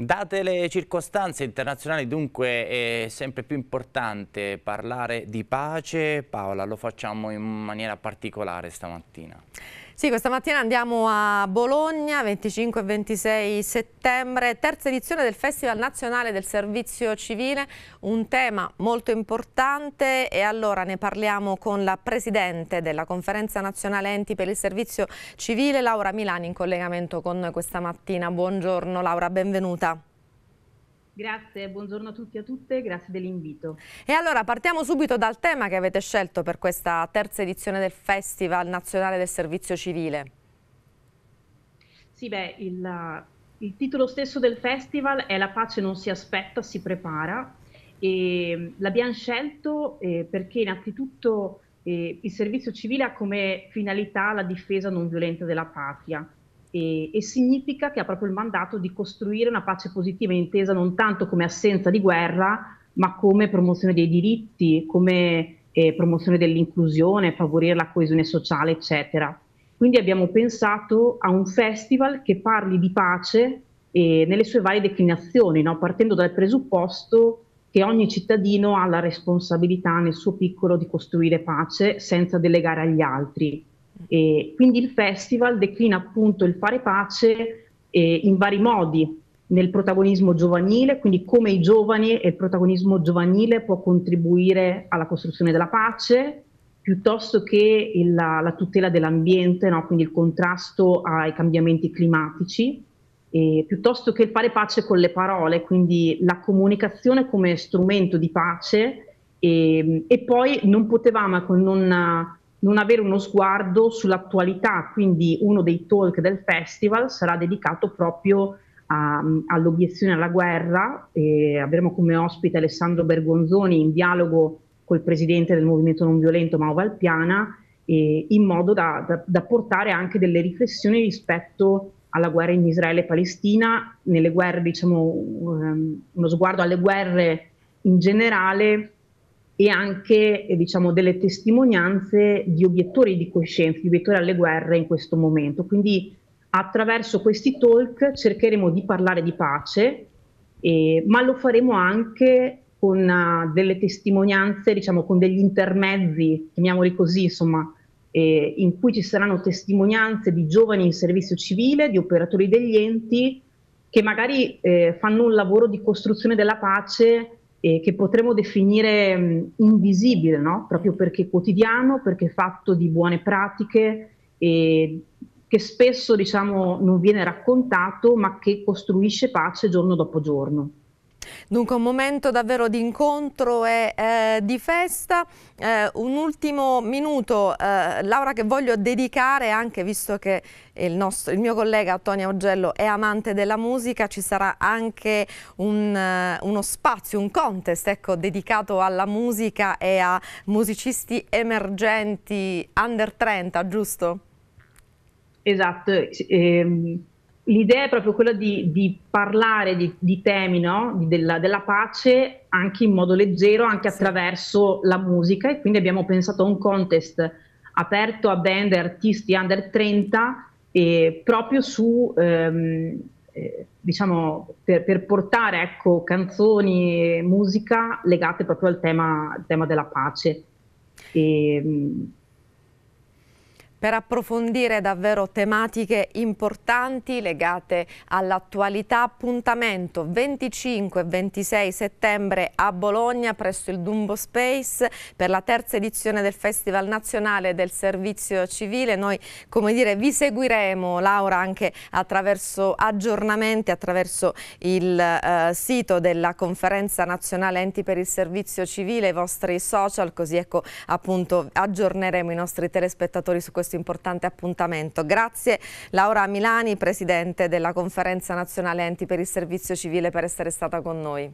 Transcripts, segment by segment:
Date le circostanze internazionali dunque è sempre più importante parlare di pace, Paola lo facciamo in maniera particolare stamattina. Sì, questa mattina andiamo a Bologna, 25 e 26 settembre, terza edizione del Festival Nazionale del Servizio Civile, un tema molto importante e allora ne parliamo con la Presidente della Conferenza Nazionale Enti per il Servizio Civile, Laura Milani, in collegamento con noi questa mattina. Buongiorno Laura, benvenuta. Grazie, buongiorno a tutti e a tutte, grazie dell'invito. E allora partiamo subito dal tema che avete scelto per questa terza edizione del Festival Nazionale del Servizio Civile. Sì, beh, il, uh, il titolo stesso del festival è La pace non si aspetta, si prepara. Um, l'abbiamo scelto eh, perché innanzitutto eh, il servizio civile ha come finalità la difesa non violenta della patria e, e, significa che ha proprio il mandato di costruire una pace positiva intesa non tanto come assenza di guerra, ma come promozione dei diritti, come eh, promozione dell'inclusione, favorire la coesione sociale, eccetera. Quindi abbiamo pensato a un festival che parli di pace eh, nelle sue varie declinazioni, no? partendo dal presupposto che ogni cittadino ha la responsabilità nel suo piccolo di costruire pace senza delegare agli altri. E quindi il festival declina appunto il fare pace eh, in vari modi, nel protagonismo giovanile, quindi come i giovani e il protagonismo giovanile può contribuire alla costruzione della pace, piuttosto che il, la, la, tutela dell'ambiente, no? quindi il contrasto ai cambiamenti climatici, eh, piuttosto che il fare pace con le parole, quindi la comunicazione come strumento di pace eh, e, poi non potevamo ecco, non non avere uno sguardo sull'attualità, quindi uno dei talk del festival sarà dedicato proprio mm, all'obiezione alla guerra e avremo come ospite Alessandro Bergonzoni in dialogo col presidente del movimento non violento Mao Valpiana eh, in modo da, da, da, portare anche delle riflessioni rispetto alla guerra in Israele e Palestina, nelle guerre, diciamo, um, uno sguardo alle guerre in generale e anche eh, diciamo, delle testimonianze di obiettori di coscienza, di obiettori alle guerre in questo momento. Quindi attraverso questi talk cercheremo di parlare di pace, eh, ma lo faremo anche con uh, delle testimonianze, diciamo, con degli intermezzi, chiamiamoli così, insomma, eh, in cui ci saranno testimonianze di giovani in servizio civile, di operatori degli enti, che magari eh, fanno un lavoro di costruzione della pace eh, che potremmo definire mh, mm, invisibile, no? proprio perché quotidiano, perché fatto di buone pratiche, eh, che spesso diciamo, non viene raccontato, ma che costruisce pace giorno dopo giorno. Dunque un momento davvero di incontro e eh, di festa. Eh, un ultimo minuto, eh, Laura, che voglio dedicare anche visto che il, nostro, il, mio collega Tonio Augello è amante della musica, ci sarà anche un, eh, uno spazio, un contest ecco, dedicato alla musica e a musicisti emergenti under 30, giusto? Esatto, ehm l'idea è proprio quella di, di parlare di, di temi no? di della, della, pace anche in modo leggero, anche attraverso la musica e quindi abbiamo pensato a un contest aperto a band e artisti under 30 eh, proprio su, ehm, eh, diciamo, per, per portare ecco, canzoni e musica legate proprio al tema, tema della pace. E, mm, per approfondire davvero tematiche importanti legate all'attualità. Appuntamento 25 e 26 settembre a Bologna presso il Dumbo Space per la terza edizione del Festival Nazionale del Servizio Civile. Noi, come dire, vi seguiremo, Laura, anche attraverso aggiornamenti, attraverso il eh, sito della Conferenza Nazionale Enti per il Servizio Civile, i vostri social, così ecco appunto aggiorneremo i nostri telespettatori su questo questo importante appuntamento. Grazie Laura Milani, Presidente della Conferenza Nazionale Enti per il Servizio Civile, per essere stata con noi.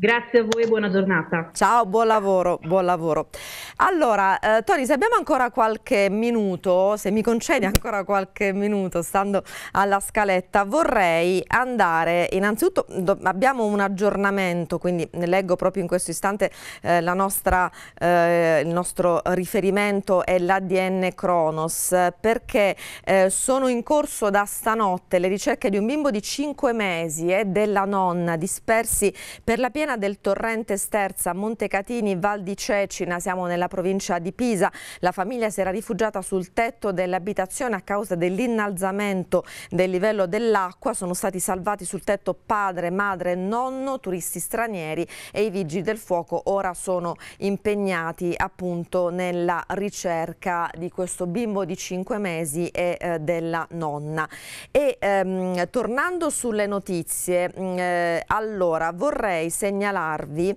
Grazie a voi buona giornata. Ciao, buon lavoro, buon lavoro. Allora, eh, Toni, se abbiamo ancora qualche minuto, se mi concedi ancora qualche minuto, stando alla scaletta, vorrei andare, innanzitutto abbiamo un aggiornamento, quindi leggo proprio in questo istante eh, nostra, eh, il nostro riferimento è l'ADN Cronos, perché eh, sono in corso da stanotte le ricerche di un bimbo di 5 mesi e della nonna dispersi per la piena piena del torrente Sterza, Montecatini, Val di Cecina, siamo nella provincia di Pisa. La famiglia si era rifugiata sul tetto dell'abitazione a causa dell'innalzamento del livello dell'acqua. Sono stati salvati sul tetto padre, madre, nonno, turisti stranieri e i vigili del fuoco ora sono impegnati appunto nella ricerca di questo bimbo di 5 mesi e eh, della nonna. E ehm, tornando sulle notizie, mm, eh, allora vorrei segnalare segnalarvi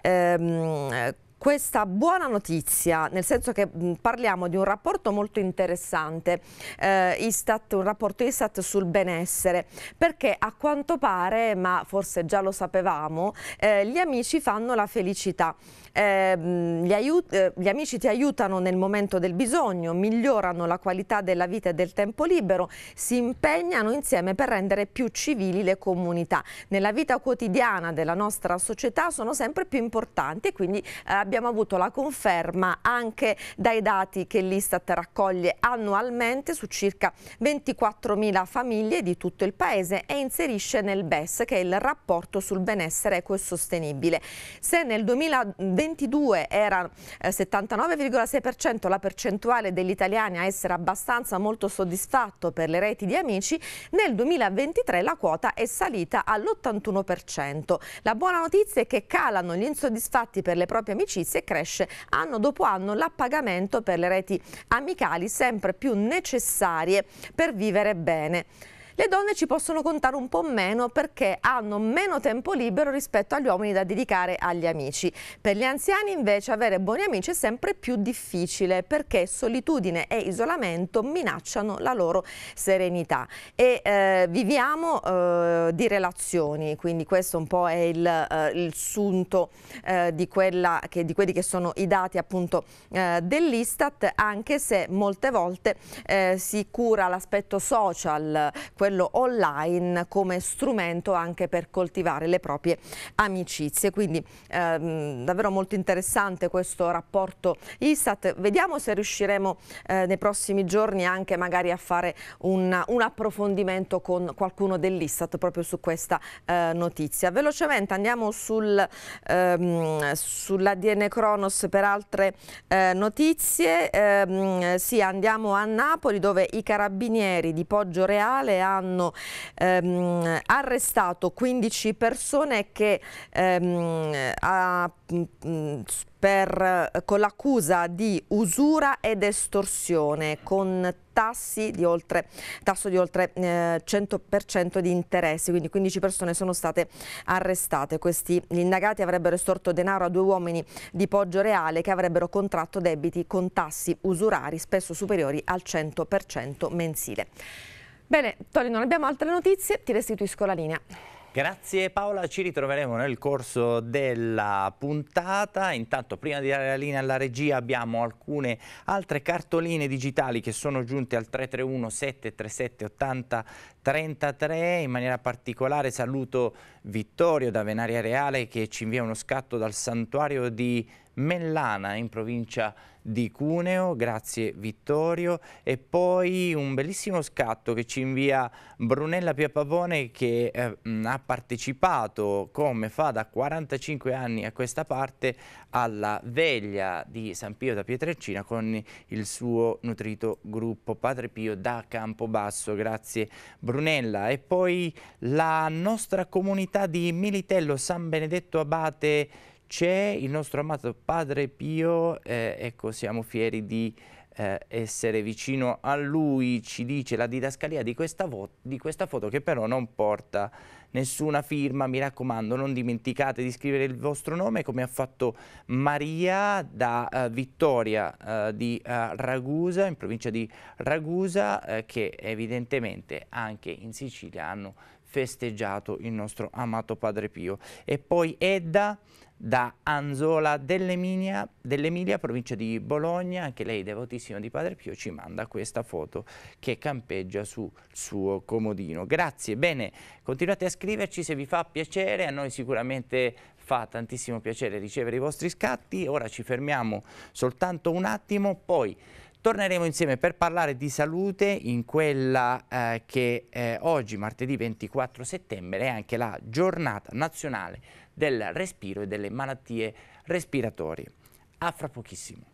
ehm, questa buona notizia, nel senso che parliamo di un rapporto molto interessante, eh, Istat, un rapporto Istat sul benessere, perché a quanto pare, ma forse già lo sapevamo, eh, gli amici fanno la felicità. Eh, gli, eh, gli, amici ti aiutano nel momento del bisogno, migliorano la qualità della vita e del tempo libero, si impegnano insieme per rendere più civili le comunità. Nella vita quotidiana della nostra società sono sempre più importanti e quindi eh, abbiamo avuto la conferma anche dai dati che l'Istat raccoglie annualmente su circa 24.000 famiglie di tutto il paese e inserisce nel BES che è il rapporto sul benessere eco e sostenibile. Se nel 2022 era 79,6% eh, la percentuale degli italiani a essere abbastanza molto soddisfatto per le reti di amici, nel 2023 la quota è salita all'81%. La buona notizia è che calano gli insoddisfatti per le proprie amicizie amicizie e cresce anno dopo anno l'appagamento per le reti amicali sempre più necessarie per vivere bene. Le donne ci possono contare un po' meno perché hanno meno tempo libero rispetto agli uomini da dedicare agli amici. Per gli anziani invece avere buoni amici è sempre più difficile perché solitudine e isolamento minacciano la loro serenità. E eh, viviamo eh, di relazioni, quindi questo un po' è il, eh, il sunto eh, di, che, di, quelli che sono i dati appunto eh, dell'Istat, anche se molte volte eh, si cura l'aspetto social, quello online come strumento anche per coltivare le proprie amicizie. Quindi ehm, davvero molto interessante questo rapporto ISAT. Vediamo se riusciremo eh, nei prossimi giorni anche magari a fare un, un approfondimento con qualcuno dell'ISAT proprio su questa eh, notizia. Velocemente andiamo sul, ehm, sull'ADN Cronos per altre eh, notizie. Ehm, sì, andiamo a Napoli dove i carabinieri di Poggio Reale hanno hanno ehm, arrestato 15 persone che ehm, ha, per, con l'accusa di usura ed estorsione con di oltre, tasso di oltre eh, 100% di interessi, quindi 15 persone sono state arrestate. Questi indagati avrebbero estorto denaro a due uomini di Poggio Reale che avrebbero contratto debiti con tassi usurari spesso superiori al 100% mensile. Bene, Tori, non abbiamo altre notizie, ti restituisco la linea. Grazie Paola, ci ritroveremo nel corso della puntata. Intanto prima di dare la linea alla regia abbiamo alcune altre cartoline digitali che sono giunte al 331 737 80 33. In maniera particolare saluto Vittorio da Venaria Reale che ci invia uno scatto dal santuario di Mellana in provincia di Cuneo, grazie Vittorio, e poi un bellissimo scatto che ci invia Brunella Piappavone che eh, ha partecipato come fa da 45 anni a questa parte alla veglia di San Pio da Pietrelcina con il suo nutrito gruppo Padre Pio da Campobasso, grazie Brunella, e poi la nostra comunità di Militello San Benedetto Abate c'è il nostro amato Padre Pio, eh, ecco siamo fieri di eh, essere vicino a lui, ci dice la didascalia di questa, di questa foto che però non porta nessuna firma, mi raccomando non dimenticate di scrivere il vostro nome come ha fatto Maria da eh, Vittoria eh, di eh, Ragusa, in provincia di Ragusa, eh, che evidentemente anche in Sicilia hanno festeggiato il nostro amato Padre Pio. E poi Edda da Anzola dell'Emilia, dell provincia di Bologna, anche lei devotissima di Padre Pio, ci manda questa foto che campeggia sul suo comodino. Grazie, bene, continuate a scriverci se vi fa piacere, a noi sicuramente fa tantissimo piacere ricevere i vostri scatti, ora ci fermiamo soltanto un attimo, poi Torneremo insieme per parlare di salute in quella eh, che eh, oggi, martedì 24 settembre, è anche la giornata nazionale del respiro e delle malattie respiratorie. A fra pochissimo.